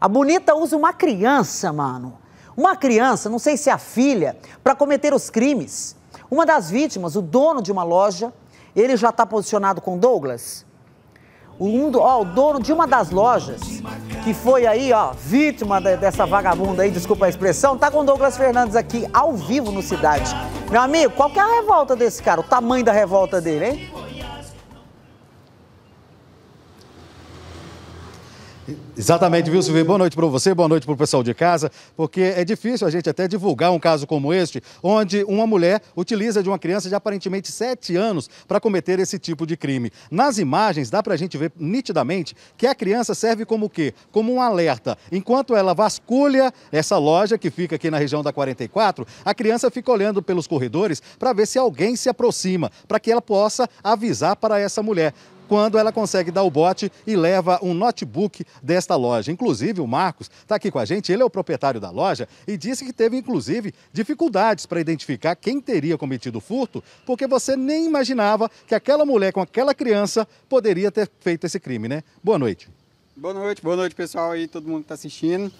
A bonita usa uma criança, mano. Uma criança, não sei se é a filha, para cometer os crimes. Uma das vítimas, o dono de uma loja, ele já está posicionado com Douglas. Um ó, o dono de uma das lojas, que foi aí, ó, vítima de, dessa vagabunda aí, desculpa a expressão, tá com Douglas Fernandes aqui, ao vivo no Cidade. Meu amigo, qual que é a revolta desse cara? O tamanho da revolta dele, hein? Exatamente, viu, Silvio? Boa noite para você, boa noite para o pessoal de casa, porque é difícil a gente até divulgar um caso como este, onde uma mulher utiliza de uma criança de aparentemente 7 anos para cometer esse tipo de crime. Nas imagens, dá para a gente ver nitidamente que a criança serve como o quê? Como um alerta. Enquanto ela vasculha essa loja que fica aqui na região da 44, a criança fica olhando pelos corredores para ver se alguém se aproxima, para que ela possa avisar para essa mulher quando ela consegue dar o bote e leva um notebook desta loja. Inclusive, o Marcos está aqui com a gente, ele é o proprietário da loja e disse que teve, inclusive, dificuldades para identificar quem teria cometido o furto, porque você nem imaginava que aquela mulher com aquela criança poderia ter feito esse crime, né? Boa noite. Boa noite, boa noite, pessoal aí, todo mundo que está assistindo.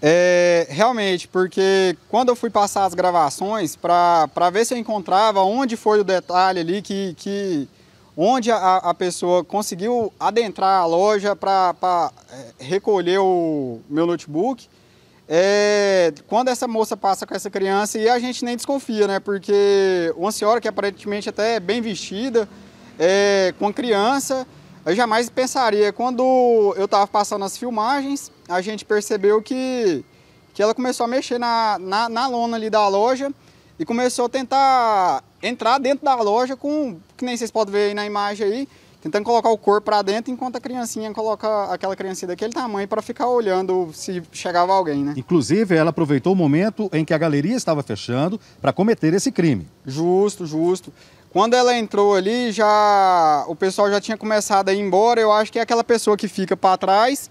É, realmente, porque quando eu fui passar as gravações para ver se eu encontrava onde foi o detalhe ali que, que, onde a, a pessoa conseguiu adentrar a loja para é, recolher o meu notebook. É, quando essa moça passa com essa criança e a gente nem desconfia, né? Porque uma senhora que aparentemente até é bem vestida, é, com criança, eu jamais pensaria. Quando eu estava passando as filmagens, a gente percebeu que, que ela começou a mexer na, na, na lona ali da loja e começou a tentar entrar dentro da loja com, que nem vocês podem ver aí na imagem aí, tentando colocar o corpo para dentro enquanto a criancinha coloca aquela criancinha daquele tamanho para ficar olhando se chegava alguém, né? Inclusive, ela aproveitou o momento em que a galeria estava fechando para cometer esse crime. Justo, justo. Quando ela entrou ali, já o pessoal já tinha começado a ir embora. Eu acho que é aquela pessoa que fica para trás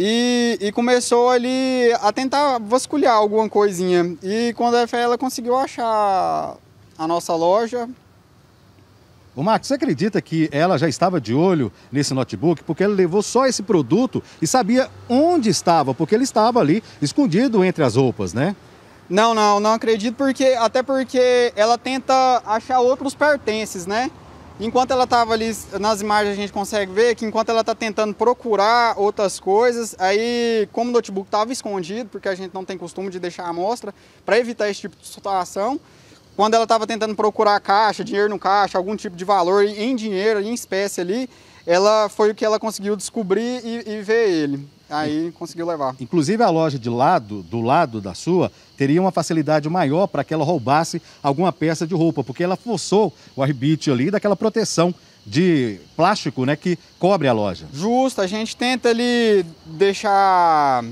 e, e começou ali a tentar vasculhar alguma coisinha. E quando a FL conseguiu achar a nossa loja, o Marcos, você acredita que ela já estava de olho nesse notebook? Porque ela levou só esse produto e sabia onde estava, porque ele estava ali escondido entre as roupas, né? Não, não, não acredito, porque até porque ela tenta achar outros pertences, né? Enquanto ela estava ali nas imagens, a gente consegue ver que enquanto ela está tentando procurar outras coisas, aí como o notebook estava escondido, porque a gente não tem costume de deixar a amostra, para evitar esse tipo de situação, quando ela estava tentando procurar caixa, dinheiro no caixa, algum tipo de valor em dinheiro, em espécie ali, ela foi o que ela conseguiu descobrir e, e ver ele. Aí conseguiu levar. Inclusive a loja de lado, do lado da sua, teria uma facilidade maior para que ela roubasse alguma peça de roupa, porque ela forçou o arbítrio ali daquela proteção de plástico, né, que cobre a loja. Justo, a gente tenta ali deixar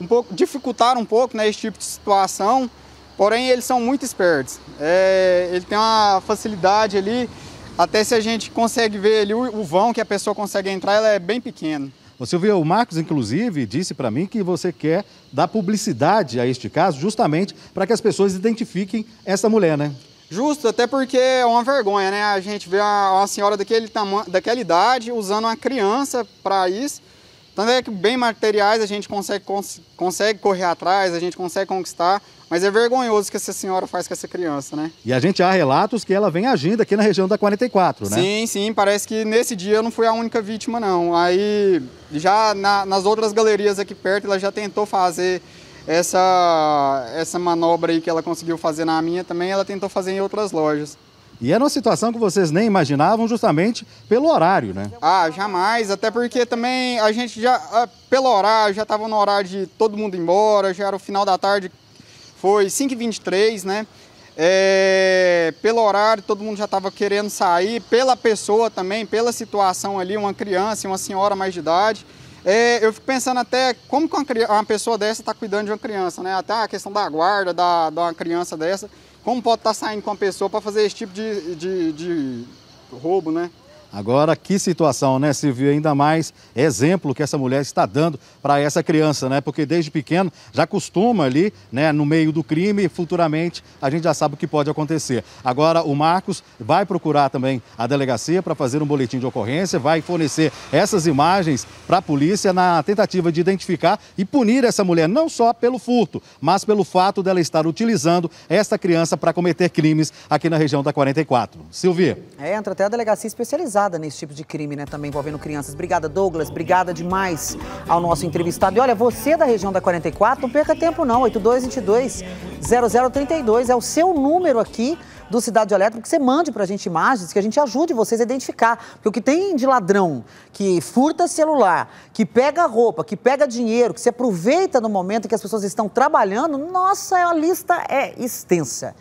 um pouco dificultar um pouco, né, esse tipo de situação. Porém, eles são muito espertos. É, ele tem uma facilidade ali, até se a gente consegue ver ali o, o vão que a pessoa consegue entrar, ela é bem pequena. Você viu, o Marcos, inclusive, disse para mim que você quer dar publicidade a este caso, justamente para que as pessoas identifiquem essa mulher, né? Justo, até porque é uma vergonha, né? A gente vê uma, uma senhora daquele tamanho, daquela idade usando uma criança para isso. Tanto é que bem materiais a gente consegue, cons consegue correr atrás, a gente consegue conquistar, mas é vergonhoso que essa senhora faz com essa criança, né? E a gente há relatos que ela vem agindo aqui na região da 44, né? Sim, sim, parece que nesse dia eu não fui a única vítima, não. Aí já na, nas outras galerias aqui perto ela já tentou fazer essa, essa manobra aí que ela conseguiu fazer na minha também, ela tentou fazer em outras lojas. E era uma situação que vocês nem imaginavam justamente pelo horário, né? Ah, jamais, até porque também a gente já, ah, pelo horário, já estava no horário de todo mundo embora, já era o final da tarde, foi 5h23, né? É, pelo horário, todo mundo já estava querendo sair, pela pessoa também, pela situação ali, uma criança, uma senhora mais de idade. É, eu fico pensando até como uma, uma pessoa dessa está cuidando de uma criança, né? Até a questão da guarda da, da uma criança dessa. Como pode estar tá saindo com uma pessoa para fazer esse tipo de, de, de roubo, né? Agora, que situação, né, Silvio? Ainda mais exemplo que essa mulher está dando para essa criança, né? Porque desde pequeno já costuma ali, né, no meio do crime, futuramente a gente já sabe o que pode acontecer. Agora, o Marcos vai procurar também a delegacia para fazer um boletim de ocorrência, vai fornecer essas imagens para a polícia na tentativa de identificar e punir essa mulher, não só pelo furto, mas pelo fato dela estar utilizando esta criança para cometer crimes aqui na região da 44. Silvia. É, entra até a delegacia especializada especializada nesse tipo de crime, né, também envolvendo crianças. Obrigada, Douglas. Obrigada demais ao nosso entrevistado. E olha, você da região da 44, não perca tempo não, 8222-0032 é o seu número aqui do Cidade Elétrica, que você mande para a gente imagens, que a gente ajude vocês a identificar. Porque o que tem de ladrão que furta celular, que pega roupa, que pega dinheiro, que se aproveita no momento que as pessoas estão trabalhando, nossa, a lista é extensa.